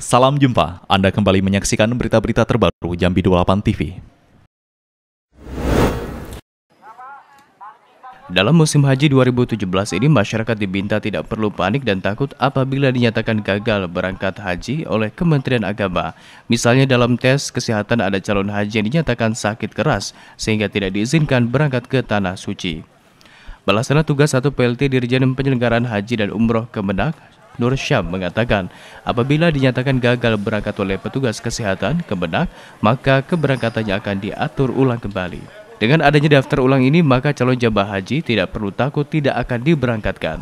Salam jumpa, Anda kembali menyaksikan berita-berita terbaru Jambi 28 TV. Dalam musim haji 2017 ini, masyarakat diminta tidak perlu panik dan takut apabila dinyatakan gagal berangkat haji oleh Kementerian Agama. Misalnya dalam tes kesehatan ada calon haji yang dinyatakan sakit keras sehingga tidak diizinkan berangkat ke Tanah Suci. Balasan tugas satu PLT Dirjen Penyelenggaraan Haji dan Umroh Kemenak, Nur Syam mengatakan, apabila dinyatakan gagal berangkat oleh petugas kesehatan ke Benak, maka keberangkatannya akan diatur ulang kembali. Dengan adanya daftar ulang ini, maka calon jemaah haji tidak perlu takut tidak akan diberangkatkan.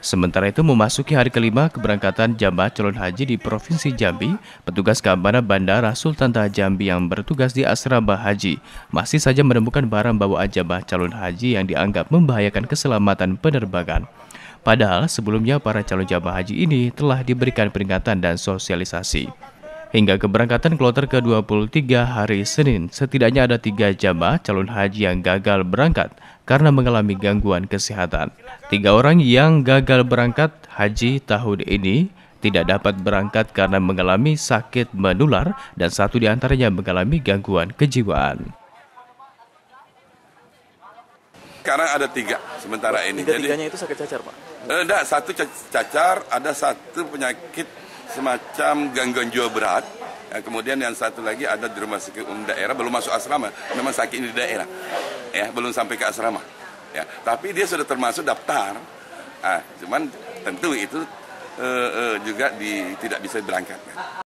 Sementara itu memasuki hari kelima keberangkatan jamaah calon haji di Provinsi Jambi, petugas keamanan Bandara Sultan Taha Jambi yang bertugas di asrama haji masih saja menemukan barang bawaan jamaah calon haji yang dianggap membahayakan keselamatan penerbangan. Padahal sebelumnya para calon jamaah haji ini telah diberikan peringatan dan sosialisasi. Hingga keberangkatan kloter ke-23 hari Senin, setidaknya ada tiga jamaah calon haji yang gagal berangkat karena mengalami gangguan kesehatan. Tiga orang yang gagal berangkat haji tahun ini tidak dapat berangkat karena mengalami sakit menular dan satu di antaranya mengalami gangguan kejiwaan sekarang ada tiga sementara ini. Tiga tiganya itu sakit cacar pak? Eh, satu cacar, ada satu penyakit semacam gangguan jiwa berat. Ya, kemudian yang satu lagi ada di rumah sakit umum daerah belum masuk asrama, memang sakit di daerah, ya belum sampai ke asrama. Ya, tapi dia sudah termasuk daftar. Ah, cuman tentu itu eh, eh, juga di, tidak bisa berangkat.